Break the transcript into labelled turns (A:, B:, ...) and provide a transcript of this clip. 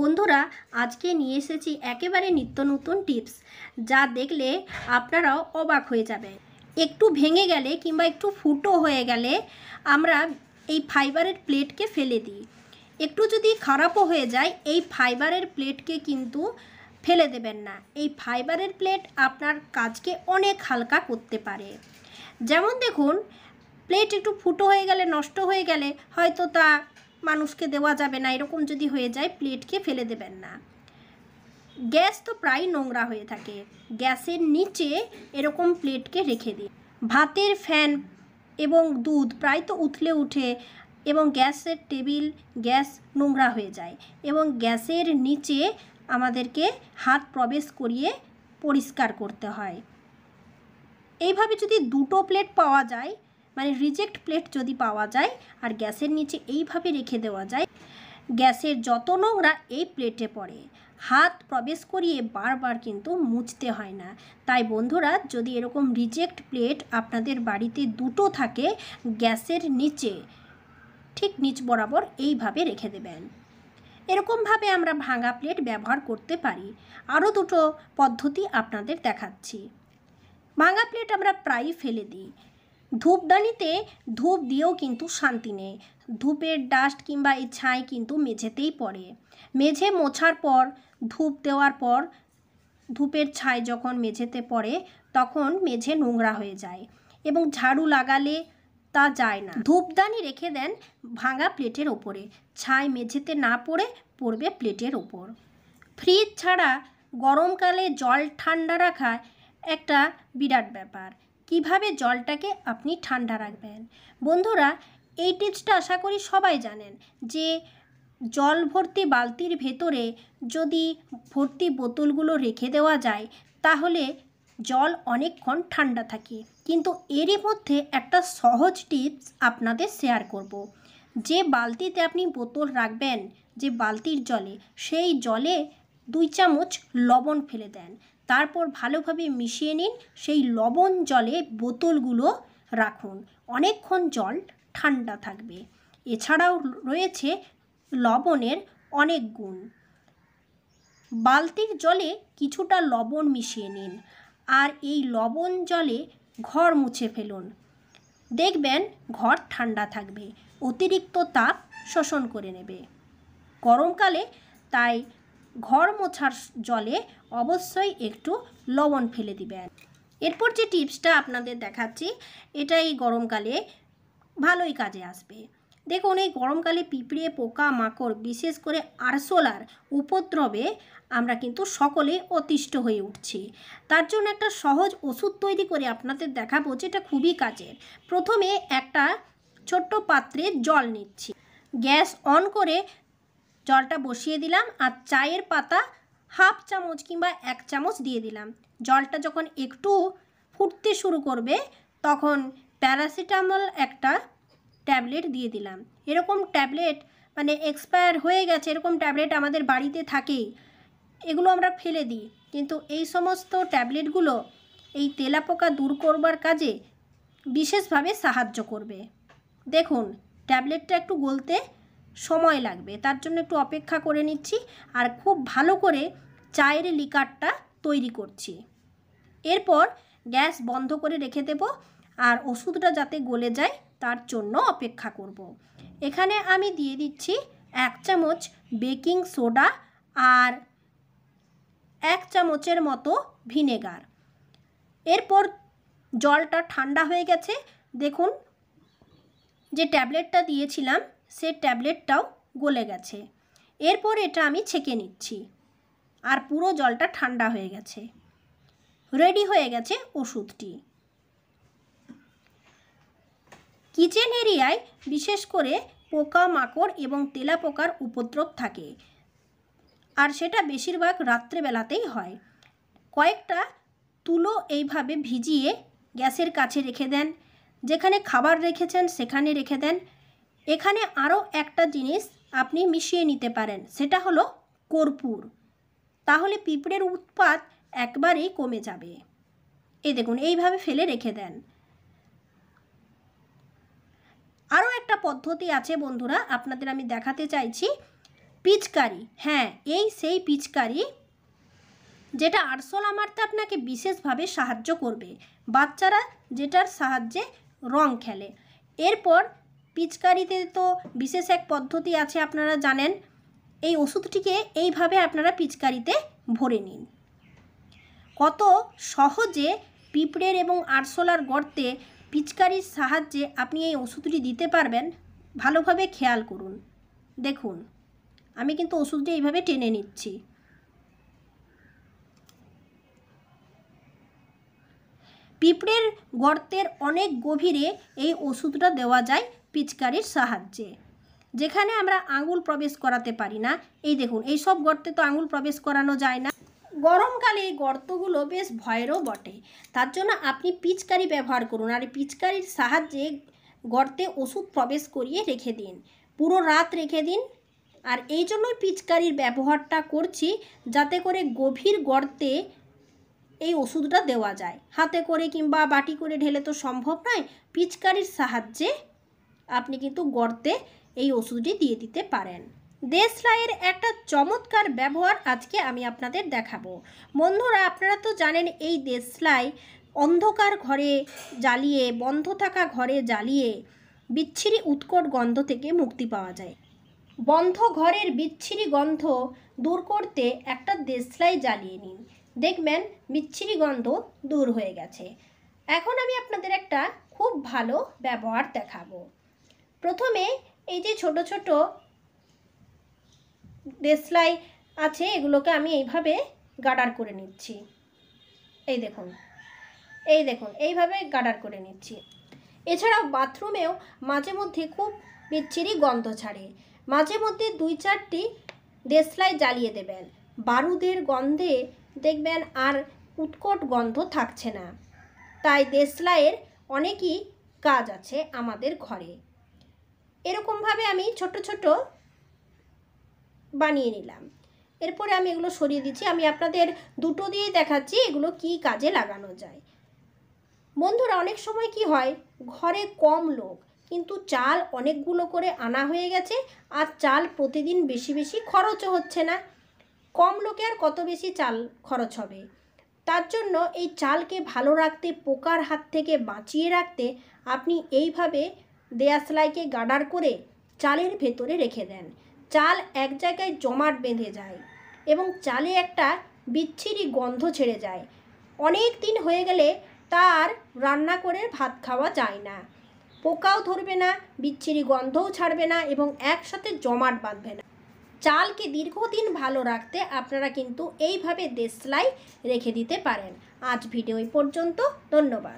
A: বন্ধুরা আজকে নিয়ে এসেছি একেবারে নিত্য নতুন টিপস যা দেখলে আপনারাও অবাক হয়ে যাবে একটু ভেঙে গেলে কিংবা একটু ফুটো হয়ে গেলে আমরা এই ফাইবারের প্লেটকে ফেলে দিই একটু যদি খারাপও হয়ে যায় এই ফাইবারের প্লেটকে কিন্তু ফেলে দেবেন না এই ফাইবারের প্লেট আপনার কাজকে অনেক হালকা করতে পারে যেমন দেখুন প্লেট একটু ফুটো হয়ে গেলে নষ্ট হয়ে গেলে হয়তো তা মানুষকে দেওয়া যাবে না এরকম যদি হয়ে যায় প্লেটকে ফেলে দেবেন না গ্যাস তো প্রায় নোংরা হয়ে থাকে গ্যাসের নিচে এরকম প্লেটকে রেখে দিন ভাতের ফ্যান এবং দুধ প্রায় তো উথলে উঠে এবং গ্যাসের টেবিল গ্যাস নোংরা হয়ে যায় এবং গ্যাসের নিচে আমাদেরকে হাত প্রবেশ করিয়ে পরিষ্কার করতে হয় এইভাবে যদি দুটো প্লেট পাওয়া যায় মানে রিজেক্ট প্লেট যদি পাওয়া যায় আর গ্যাসের নিচে এইভাবে রেখে দেওয়া যায় গ্যাসের যত নোংরা এই প্লেটে পড়ে হাত প্রবেশ করিয়ে বারবার কিন্তু মুছতে হয় না তাই বন্ধুরা যদি এরকম রিজেক্ট প্লেট আপনাদের বাড়িতে দুটো থাকে গ্যাসের নিচে ঠিক নিচ বরাবর এইভাবে রেখে দেবেন এরকমভাবে আমরা ভাঙা প্লেট ব্যবহার করতে পারি আরও দুটো পদ্ধতি আপনাদের দেখাচ্ছি ভাঙা প্লেট আমরা প্রায়ই ফেলে দিই ধূপদানিতে ধূপ দিয়েও কিন্তু শান্তি নেই ধূপের ডাস্ট কিংবা এই ছাই কিন্তু মেঝেতেই পড়ে মেঝে মোছার পর ধূপ দেওয়ার পর ধূপের ছাই যখন মেঝেতে পড়ে তখন মেঝে নোংরা হয়ে যায় এবং ঝাড়ু লাগালে তা যায় না ধূপদানি রেখে দেন ভাঙা প্লেটের ওপরে ছাই মেঝেতে না পড়ে পড়বে প্লেটের ওপর ফ্রিজ ছাড়া গরমকালে জল ঠান্ডা রাখা একটা বিরাট ব্যাপার কিভাবে জলটাকে আপনি ঠান্ডা রাখবেন বন্ধুরা এই টিপসটা আশা করি সবাই জানেন যে জল ভর্তি বালতির ভেতরে যদি ভর্তি বোতলগুলো রেখে দেওয়া যায় তাহলে জল অনেকক্ষণ ঠান্ডা থাকে কিন্তু এরই মধ্যে একটা সহজ টিপস আপনাদের শেয়ার করব। যে বালতিতে আপনি বোতল রাখবেন যে বালতির জলে সেই জলে দুই চামচ লবণ ফেলে দেন তারপর ভালোভাবে মিশিয়ে নিন সেই লবণ জলে বোতলগুলো রাখুন অনেকক্ষণ জল ঠান্ডা থাকবে এছাড়াও রয়েছে লবণের অনেক গুণ বালতির জলে কিছুটা লবণ মিশিয়ে নিন আর এই লবণ জলে ঘর মুছে ফেলুন দেখবেন ঘর ঠান্ডা থাকবে অতিরিক্ত তাপ শোষণ করে নেবে গরমকালে তাই ঘর মোছার জলে অবশ্যই একটু লবণ ফেলে দিবেন এরপর যে টিপসটা আপনাদের দেখাচ্ছি এটা এই গরমকালে ভালোই কাজে আসবে দেখুন এই গরমকালে পিঁপড়ে পোকা মাকড় বিশেষ করে আরশোলার উপদ্রবে আমরা কিন্তু সকলে অতিষ্ঠ হয়ে উঠছি তার জন্য একটা সহজ ওষুধ তৈরি করে আপনাদের দেখাবো যেটা খুবই কাজের প্রথমে একটা ছোট্ট পাত্রে জল নিচ্ছি গ্যাস অন করে জলটা বসিয়ে দিলাম আর চায়ের পাতা হাফ চামচ কিংবা এক চামচ দিয়ে দিলাম জলটা যখন একটু ফুটতে শুরু করবে তখন প্যারাসিটামল একটা ট্যাবলেট দিয়ে দিলাম এরকম ট্যাবলেট মানে এক্সপায়ার হয়ে গেছে এরকম ট্যাবলেট আমাদের বাড়িতে থাকেই এগুলো আমরা ফেলে দিই কিন্তু এই সমস্ত ট্যাবলেটগুলো এই তেলাপোকা দূর করবার কাজে বিশেষভাবে সাহায্য করবে দেখুন ট্যাবলেটটা একটু গলতে সময় লাগবে তার জন্য একটু অপেক্ষা করে নিচ্ছি আর খুব ভালো করে চায়ের লিকারটা তৈরি করছি এরপর গ্যাস বন্ধ করে রেখে দেব আর ওষুধটা যাতে গলে যায় তার জন্য অপেক্ষা করব। এখানে আমি দিয়ে দিচ্ছি এক চামচ বেকিং সোডা আর এক চামচের মতো ভিনেগার এরপর জলটা ঠান্ডা হয়ে গেছে দেখুন যে ট্যাবলেটটা দিয়েছিলাম সে ট্যাবলেটটাও গলে গেছে এরপর এটা আমি ছেঁকে নিচ্ছি আর পুরো জলটা ঠান্ডা হয়ে গেছে রেডি হয়ে গেছে ওষুধটি কিচেন এরিয়ায় বিশেষ করে পোকা মাকড় এবং তেলা পোকার উপদ্রব থাকে আর সেটা বেশিরভাগ রাত্রেবেলাতেই হয় কয়েকটা তুলো এইভাবে ভিজিয়ে গ্যাসের কাছে রেখে দেন যেখানে খাবার রেখেছেন সেখানে রেখে দেন এখানে আরও একটা জিনিস আপনি মিশিয়ে নিতে পারেন সেটা হলো কর্পূর তাহলে পিঁপড়ের উৎপাত একবারেই কমে যাবে এই দেখুন এইভাবে ফেলে রেখে দেন আরও একটা পদ্ধতি আছে বন্ধুরা আপনাদের আমি দেখাতে চাইছি পিচকারি হ্যাঁ এই সেই পিচকারি যেটা আরশোলা মারতে আপনাকে বিশেষভাবে সাহায্য করবে বাচ্চারা যেটার সাহায্যে রং খেলে এরপর পিচকারিতে তো বিশেষ এক পদ্ধতি আছে আপনারা জানেন এই ওষুধটিকে এইভাবে আপনারা পিচকারিতে ভরে নিন কত সহজে পিঁপড়ের এবং আরশোলার গর্তে পিচকারির সাহায্যে আপনি এই ওষুধটি দিতে পারবেন ভালোভাবে খেয়াল করুন দেখুন আমি কিন্তু ওষুধটি এইভাবে টেনে নিচ্ছি পিঁপড়ের গর্তের অনেক গভীরে এই ওষুধটা দেওয়া যায় পিচকারির সাহায্যে যেখানে আমরা আঙুল প্রবেশ করাতে পারি না এই দেখুন এই সব গর্তে তো আঙুল প্রবেশ করানো যায় না গরমকালে এই গর্তগুলো বেশ ভয়েরও বটে তার জন্য আপনি পিচকারি ব্যবহার করুন আর পিচকারির সাহায্যে গর্তে ওষুধ প্রবেশ করিয়ে রেখে দিন পুরো রাত রেখে দিন আর এই জন্যই পিচকারির ব্যবহারটা করছি যাতে করে গভীর গর্তে এই ওষুধটা দেওয়া যায় হাতে করে কিংবা বাটি করে ঢেলে তো সম্ভব নয় পিচকারির সাহায্যে আপনি কিন্তু গর্তে এই ওষুধটি দিয়ে দিতে পারেন দেশলাইয়ের একটা চমৎকার ব্যবহার আজকে আমি আপনাদের দেখাবো বন্ধুরা আপনারা তো জানেন এই দেশলাই অন্ধকার ঘরে জ্বালিয়ে বন্ধ থাকা ঘরে জ্বালিয়ে বিচ্ছিরি উৎকট গন্ধ থেকে মুক্তি পাওয়া যায় বন্ধ ঘরের বিচ্ছিরি গন্ধ দূর করতে একটা দেশলাই জ্বালিয়ে নিন দেখবেন বিচ্ছিরি গন্ধ দূর হয়ে গেছে এখন আমি আপনাদের একটা খুব ভালো ব্যবহার দেখাবো প্রথমে এই যে ছোট ছোট দেশলাই আছে এগুলোকে আমি এইভাবে গার্ডার করে নিচ্ছি এই দেখুন এই দেখুন এইভাবে গাডার করে নিচ্ছি এছাড়াও বাথরুমেও মাঝে মধ্যে খুব বিচ্ছিরি গন্ধ ছাড়ে মাঝে মধ্যে দুই চারটি দেশলাই জ্বালিয়ে দেবেন বারুদের গন্ধে দেখবেন আর উৎকট গন্ধ থাকছে না তাই দেশলাইয়ের অনেকই কাজ আছে আমাদের ঘরে এরকমভাবে আমি ছোট ছোট বানিয়ে নিলাম এরপরে আমি এগুলো সরিয়ে দিচ্ছি আমি আপনাদের দুটো দিয়ে দেখাচ্ছি এগুলো কি কাজে লাগানো যায় বন্ধুরা অনেক সময় কি হয় ঘরে কম লোক কিন্তু চাল অনেকগুলো করে আনা হয়ে গেছে আর চাল প্রতিদিন বেশি বেশি খরচও হচ্ছে না কম লোকে আর কত বেশি চাল খরচ হবে তার জন্য এই চালকে ভালো রাখতে পোকার হাত থেকে বাঁচিয়ে রাখতে আপনি এইভাবে দেয়া সেলাইকে গাডার করে চালের ভেতরে রেখে দেন চাল এক জায়গায় জমাট বেঁধে যায় এবং চালে একটা বিচ্ছিরি গন্ধ ছেড়ে যায় অনেক দিন হয়ে গেলে তার রান্না করে ভাত খাওয়া যায় না পোকাও ধরবে না বিচ্ছিরি গন্ধও ছাড়বে না এবং একসাথে জমাট বাঁধবে না চালকে দীর্ঘদিন ভালো রাখতে আপনারা কিন্তু এইভাবে দেশলাই রেখে দিতে পারেন আজ ভিডিও এই পর্যন্ত ধন্যবাদ